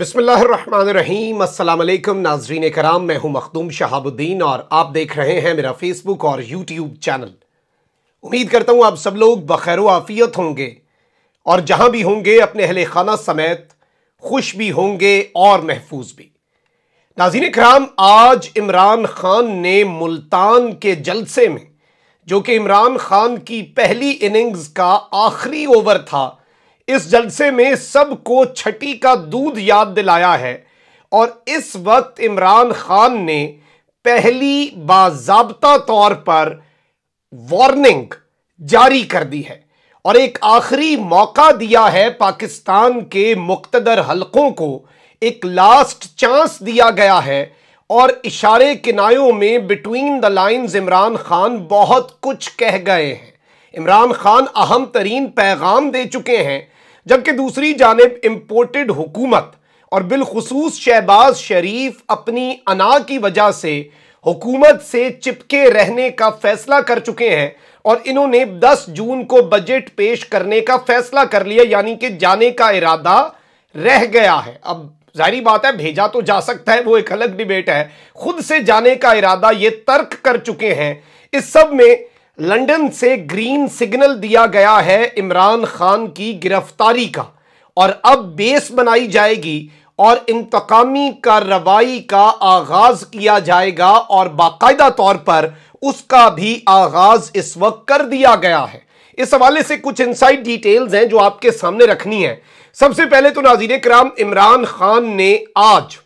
बिसमीम अल्लाम नाजरीन कराम मैं हूं मखदूम शहाबुद्दीन और आप देख रहे हैं मेरा फ़ेसबुक और यूट्यूब चैनल उम्मीद करता हूं आप सब लोग बखैर आफियत होंगे और जहां भी होंगे अपने अहल खाना समेत खुश भी होंगे और महफूज भी नाजीन कराम आज इमरान ख़ान ने मुल्तान के जलसे में जो कि इमरान ख़ान की पहली इनिंग्स का आखिरी ओवर था इस जलसे में सबको छठी का दूध याद दिलाया है और इस वक्त इमरान खान ने पहली बाबता तौर पर वार्निंग जारी कर दी है और एक आखिरी मौका दिया है पाकिस्तान के मुख्तर हलकों को एक लास्ट चांस दिया गया है और इशारे किनायों में between the lines Imran Khan बहुत कुछ कह गए हैं इमरान खान अहम तरीन पैगाम दे चुके हैं जबकि दूसरी जानब इम्पोर्टेड हुकूमत और बिलखसूस शहबाज शरीफ अपनी अना की वजह से हुकूमत से चिपके रहने का फैसला कर चुके हैं और इन्होंने 10 जून को बजट पेश करने का फैसला कर लिया यानी कि जाने का इरादा रह गया है अब जाहरी बात है भेजा तो जा सकता है वो एक अलग डिबेट है खुद से जाने का इरादा ये तर्क कर चुके हैं इस सब में लंदन से ग्रीन सिग्नल दिया गया है इमरान खान की गिरफ्तारी का और अब बेस बनाई जाएगी और इंतकामी कार्रवाई का आगाज किया जाएगा और बाकायदा तौर पर उसका भी आगाज इस वक्त कर दिया गया है इस हवाले से कुछ इनसाइड डिटेल्स हैं जो आपके सामने रखनी है सबसे पहले तो नाजीर कराम इमरान खान ने आज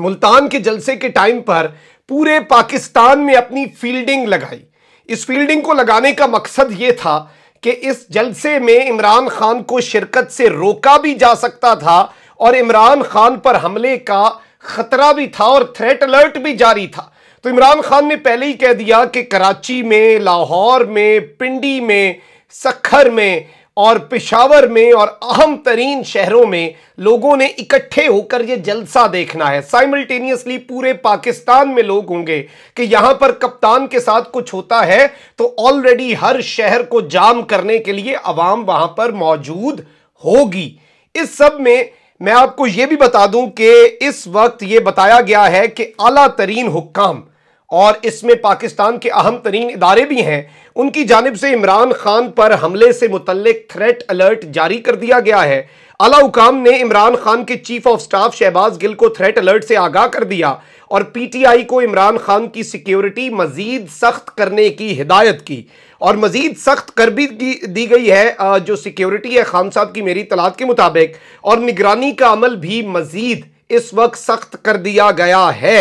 मुल्तान के जलसे के टाइम पर पूरे पाकिस्तान में अपनी फील्डिंग लगाई इस फील्डिंग को लगाने का मकसद ये था कि इस जलसे में इमरान खान को शिरकत से रोका भी जा सकता था और इमरान खान पर हमले का खतरा भी था और थ्रेट अलर्ट भी जारी था तो इमरान खान ने पहले ही कह दिया कि कराची में लाहौर में पिंडी में सखर में और पिशावर में और अहम तरीन शहरों में लोगों ने इकट्ठे होकर ये जलसा देखना है साइमल्टेनियसली पूरे पाकिस्तान में लोग होंगे कि यहां पर कप्तान के साथ कुछ होता है तो ऑलरेडी हर शहर को जाम करने के लिए अवाम वहां पर मौजूद होगी इस सब में मैं आपको यह भी बता दूं कि इस वक्त यह बताया गया है कि आला तरीन हुक्काम और इसमें पाकिस्तान के अहम तरीन इदारे भी हैं उनकी जानब से इमरान खान पर हमले से मुतल थ्रेट अलर्ट जारी कर दिया गया है अलाउकाम ने इमरान खान के chief of staff Shahbaz Gill को थ्रेट अलर्ट से आगाह कर दिया और पीटीआई को इमरान खान की सिक्योरिटी मजीद सख्त करने की हिदायत की और मजीद सख्त कर भी दी गई है जो सिक्योरिटी है खान साहब की मेरी तलाद के मुताबिक और निगरानी का अमल भी मजीद इस वक्त सख्त कर दिया गया है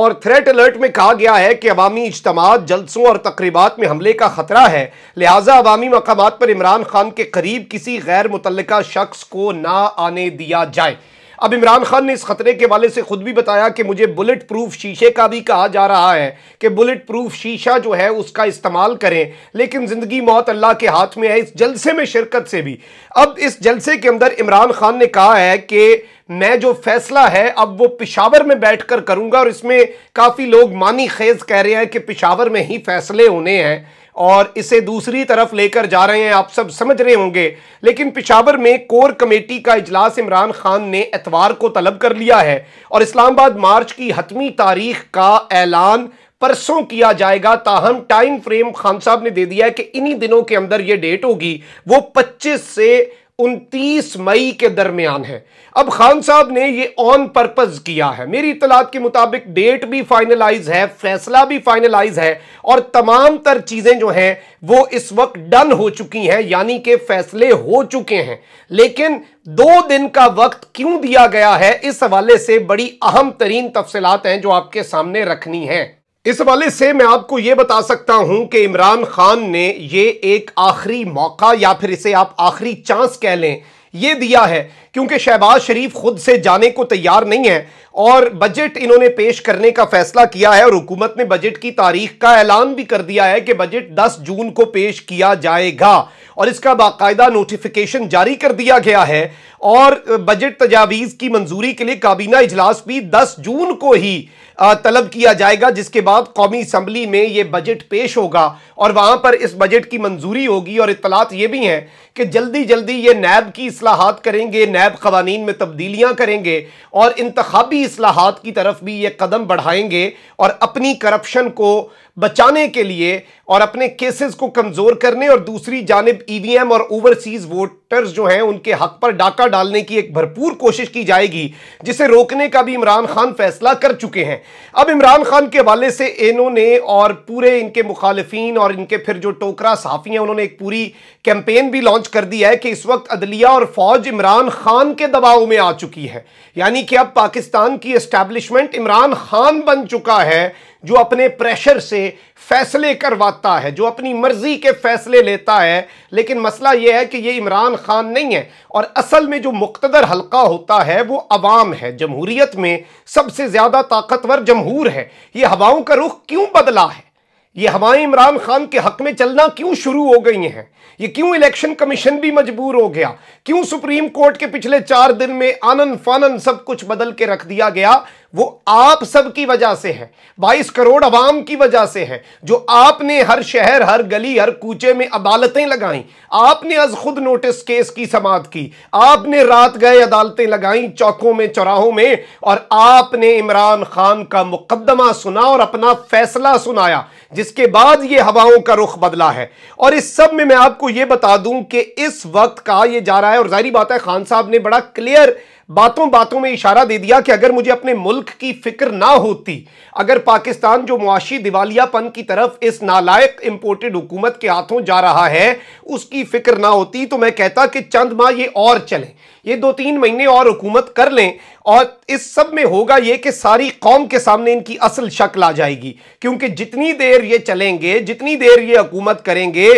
और थ्रेट अलर्ट में कहा गया है कि अवामी इज्तम जलसों और तकरीबा में हमले का ख़तरा है लिहाजा अवामी मकाम पर इमरान खान के करीब किसी गैर मुतल शख्स को ना आने दिया जाए अब इमरान खान ने इस खतरे के वाले से खुद भी बताया कि मुझे बुलेट प्रूफ शीशे का भी कहा जा रहा है कि बुलेट प्रूफ शीशा जो है उसका इस्तेमाल करें लेकिन ज़िंदगी मौत अल्लाह के हाथ में है इस जलसे में शिरकत से भी अब इस जलसे के अंदर इमरान खान ने कहा है कि मैं जो फैसला है अब वो पिशावर में बैठकर करूंगा और इसमें काफ़ी लोग मानी खेज कह रहे हैं कि पिशावर में ही फैसले होने हैं और इसे दूसरी तरफ लेकर जा रहे हैं आप सब समझ रहे होंगे लेकिन पिशावर में कोर कमेटी का इजलास इमरान खान ने एतवार को तलब कर लिया है और इस्लामाबाद मार्च की हतमी तारीख का ऐलान परसों किया जाएगा ताहम टाइम फ्रेम खान साहब ने दे दिया है कि इन्हीं दिनों के अंदर यह डेट होगी वो 25 से उनतीस मई के दरमियान है अब खान साहब ने ये ऑन पर्पज किया है मेरी इतलात के मुताबिक डेट भी फाइनलाइज है फैसला भी फाइनलाइज है और तमाम तर चीजें जो हैं वो इस वक्त डन हो चुकी हैं यानी कि फैसले हो चुके हैं लेकिन दो दिन का वक्त क्यों दिया गया है इस हवाले से बड़ी अहम तरीन तफसलात हैं जो आपके सामने रखनी है इस हवाले से मैं आपको यह बता सकता हूं कि इमरान खान ने ये एक आखिरी मौका या फिर इसे आप आखिरी चांस कह लें ये दिया है क्योंकि शहबाज शरीफ खुद से जाने को तैयार नहीं है और बजट इन्होंने पेश करने का फैसला किया है और हुकूमत ने बजट की तारीख का ऐलान भी कर दिया है कि बजट 10 जून को पेश किया जाएगा और इसका बाकायदा नोटिफिकेशन जारी कर दिया गया है और बजट तजावीज़ की मंजूरी के लिए काबीना इजलास भी दस जून को ही तलब किया जाएगा जिसके बाद कौमी असम्बली में ये बजट पेश होगा और वहाँ पर इस बजट की मंजूरी होगी और इतलात ये भी हैं कि जल्दी जल्दी ये नैब की असलाहत करेंगे नैब कवानीन में तब्दीलियाँ करेंगे और इंतबी असलाहत की तरफ भी ये कदम बढ़ाएंगे और अपनी करप्शन को बचाने के लिए और अपने केसेस को कमजोर करने और दूसरी जानब ईवीएम e और ओवरसीज वोटर्स जो हैं उनके हक पर डाका डालने की एक भरपूर कोशिश की जाएगी जिसे रोकने का भी इमरान खान फैसला कर चुके हैं अब इमरान खान के हवाले से इन्होंने और पूरे इनके मुखालफी और इनके फिर जो टोकरा साफी हैं उन्होंने एक पूरी कैंपेन भी लॉन्च कर दिया है कि इस वक्त अदलिया और फौज इमरान खान के दबाव में आ चुकी है यानी कि अब पाकिस्तान की एस्टैब्लिशमेंट इमरान खान बन चुका है जो अपने प्रेशर से फैसले करवाता है जो अपनी मर्जी के फैसले लेता है लेकिन मसला यह है कि ये इमरान खान नहीं है और असल में जो मुख्तर हलका होता है वो अवाम है जमहूरीत में सबसे ज़्यादा ताकतवर जमहूर है ये हवाओं का रुख क्यों बदला है ये हवाएं इमरान खान के हक में चलना क्यों शुरू हो गई हैं ये क्यों इलेक्शन कमीशन भी मजबूर हो गया क्यों सुप्रीम कोर्ट के पिछले चार दिन में आनन फानन सब कुछ बदल के रख दिया गया वो आप सब की वजह से है 22 करोड़ अवाम की वजह से है जो आपने हर शहर हर गली हर कूचे में अदालतें लगाई आपने आज खुद नोटिस केस की समाप्त की आपने रात गए अदालतें लगाई चौकों में चौराहों में और आपने इमरान खान का मुकदमा सुना और अपना फैसला सुनाया जिसके बाद ये हवाओं का रुख बदला है और इस सब में मैं आपको ये बता दूं कि इस वक्त कहा यह जा रहा है और जाहिर बात है खान साहब ने बड़ा क्लियर बातों बातों में इशारा दे दिया कि अगर मुझे अपने मुल्क की फिक्र ना होती अगर पाकिस्तान जो मुआशी दिवालियापन की तरफ इस नालायक इंपोर्टेड हुकूमत के हाथों जा रहा है उसकी फिक्र ना होती तो मैं कहता कि चंद माह ये और चलें ये दो तीन महीने और हुकूमत कर लें और इस सब में होगा ये कि सारी कौम के सामने इनकी असल शक्ल आ जाएगी क्योंकि जितनी देर ये चलेंगे जितनी देर ये हुकूमत करेंगे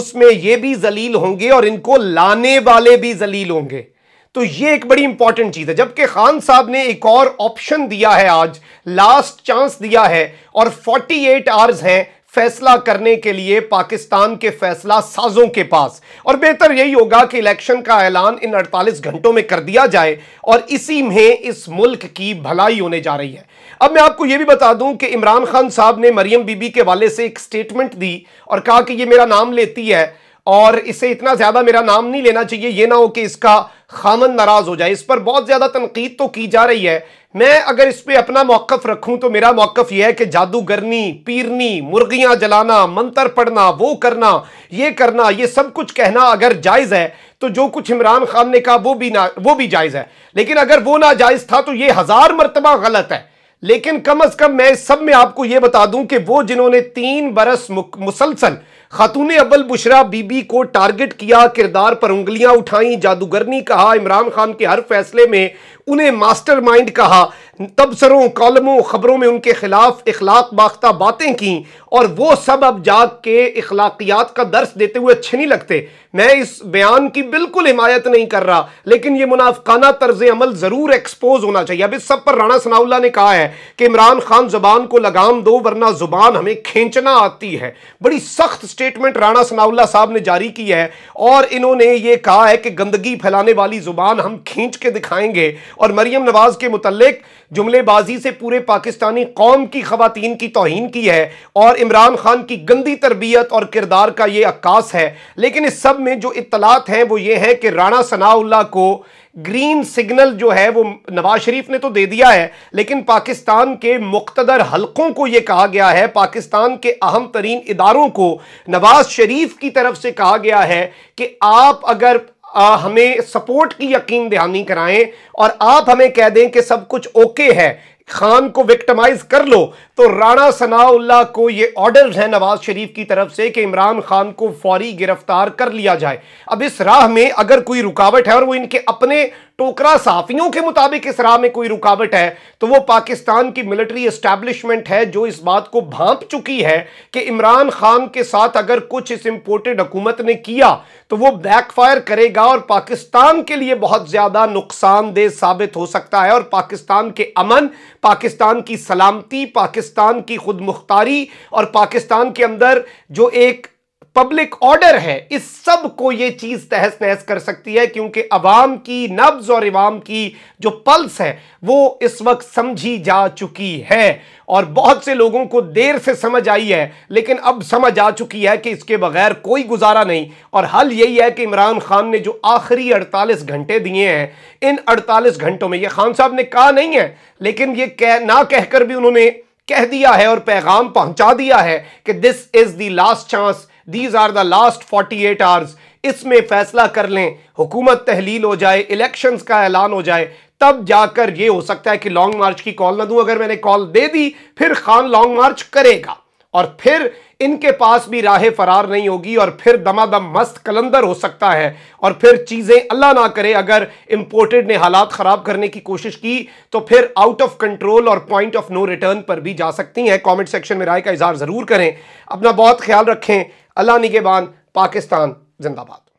उसमें ये भी जलील होंगे और इनको लाने वाले भी जलील होंगे तो ये एक बड़ी इंपॉर्टेंट चीज है जबकि खान साहब ने एक और ऑप्शन दिया है आज लास्ट चांस दिया है और 48 एट आवर्स हैं फैसला करने के लिए पाकिस्तान के फैसला साजों के पास और बेहतर यही होगा कि इलेक्शन का ऐलान इन 48 घंटों में कर दिया जाए और इसी में इस मुल्क की भलाई होने जा रही है अब मैं आपको यह भी बता दूं कि इमरान खान साहब ने मरियम बीबी के वाले से एक स्टेटमेंट दी और कहा कि यह मेरा नाम लेती है और इससे इतना ज्यादा मेरा नाम नहीं लेना चाहिए यह ना हो कि इसका खामन नाराज हो जाए इस पर बहुत ज्यादा तनकीद तो की जा रही है मैं अगर इस पर अपना मौकफ रखूं तो मेरा मौकफ यह है कि जादूगरनी पीरनी मुर्गियां जलाना मंत्र पढ़ना वो करना ये करना ये सब कुछ कहना अगर जायज़ है तो जो कुछ इमरान खान ने कहा वो भी ना वो भी जायज़ है लेकिन अगर वो ना जायज़ था तो ये हज़ार मरतबा गलत है लेकिन कम अज़ कम मैं इस सब में आपको यह बता दूं कि वो जिन्होंने तीन बरस मुसलसल खातून अब्बल बुशरा बीबी को टारगेट किया किरदार पर उंगलियां उठाई जादूगरनी कहा इमरान खान के हर फैसले में उन्हें मास्टरमाइंड कहा तबसरों कॉलमों खबरों में उनके खिलाफ इखलाक बाख्ता बातें की और वो सब अब जाग के इखलाकियात का दर्श देते हुए अच्छे नहीं लगते मैं इस बयान की बिल्कुल हिमायत नहीं कर रहा लेकिन यह मुनाफाना तर्ज अमल जरूर एक्सपोज होना चाहिए अब इस सब पर राणा सनाउल्ला ने कहा है कि इमरान खान जुबान को लगाम दो वरना जुबान हमें खींचना आती है बड़ी सख्त स्टेटमेंट राणा सनाउल्ला साहब ने जारी की है और इन्होंने ये कहा है कि गंदगी फैलाने वाली जुबान हम खींच के दिखाएंगे और मरियम नवाज के मुतलक जुमलेबाजी से पूरे पाकिस्तानी कौम की खवतान की तोहन की है और इमरान खान की गंदी तरबियत और किरदार का ये अक्कास है लेकिन इस सब में जो इतलात हैं वो ये हैं कि राणा सनाउल्ला को ग्रीन सिग्नल जो है वो नवाज शरीफ ने तो दे दिया है लेकिन पाकिस्तान के मुख्तर हलकों को ये कहा गया है पाकिस्तान के अहम तरीन इदारों को नवाज शरीफ की तरफ से कहा गया है कि आप अगर आ, हमें सपोर्ट की यकीन दहानी कराएं और आप हमें कह दें कि सब कुछ ओके है खान को विक्टमाइज कर लो तो राणा सनाउल्ला को ये ऑर्डर है नवाज शरीफ की तरफ से कि इमरान खान को फौरी गिरफ्तार कर लिया जाए अब इस राह में अगर कोई रुकावट है और वो इनके अपने टोकरा साफियों के मुताबिक इस राह में कोई रुकावट है तो वो पाकिस्तान की मिलिट्री एस्टैब्लिशमेंट है जो इस बात को भांप चुकी है कि इमरान खान के साथ अगर कुछ इस इंपोर्टेड हुकूमत ने किया तो वो बैकफायर करेगा और पाकिस्तान के लिए बहुत ज्यादा नुकसानदेह साबित हो सकता है और पाकिस्तान के अमन पाकिस्तान की सलामती पाकिस्तान की खुद मुख्तारी और पाकिस्तान के अंदर जो एक पब्लिक ऑर्डर है इस सब को ये चीज तहस नहस कर सकती है क्योंकि अवाम की नब्ज और इवाम की जो पल्स है वो इस वक्त समझी जा चुकी है और बहुत से लोगों को देर से समझ आई है लेकिन अब समझ आ चुकी है कि इसके बगैर कोई गुजारा नहीं और हल यही है कि इमरान खान ने जो आखिरी 48 घंटे दिए हैं इन 48 घंटों में ये खान साहब ने कहा नहीं है लेकिन ये कह ना कहकर भी उन्होंने कह दिया है और पैगाम पहुंचा दिया है कि this is the last chance these are the last 48 hours इसमें फैसला कर लें हुकूमत तहलील हो जाए इलेक्शंस का ऐलान हो जाए तब जाकर यह हो सकता है कि लॉन्ग मार्च की कॉल ना दूं अगर मैंने कॉल दे दी फिर खान लॉन्ग मार्च करेगा और फिर इनके पास भी राह फरार नहीं होगी और फिर दमादम मस्त कलंदर हो सकता है और फिर चीज़ें अल्लाह ना करे अगर इंपोर्टेड ने हालात ख़राब करने की कोशिश की तो फिर आउट ऑफ कंट्रोल और पॉइंट ऑफ नो रिटर्न पर भी जा सकती हैं कमेंट सेक्शन में राय का इजहार ज़रूर करें अपना बहुत ख्याल रखें अल्लाह निगेबान पाकिस्तान जिंदाबाद